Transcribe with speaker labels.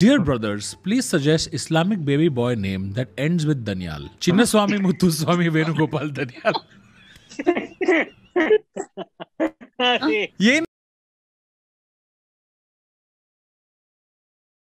Speaker 1: Dear brothers, please suggest Islamic baby boy name that ends with Danyal. Chinnaswami,
Speaker 2: Muthuswami, Venugopal
Speaker 3: Danyal.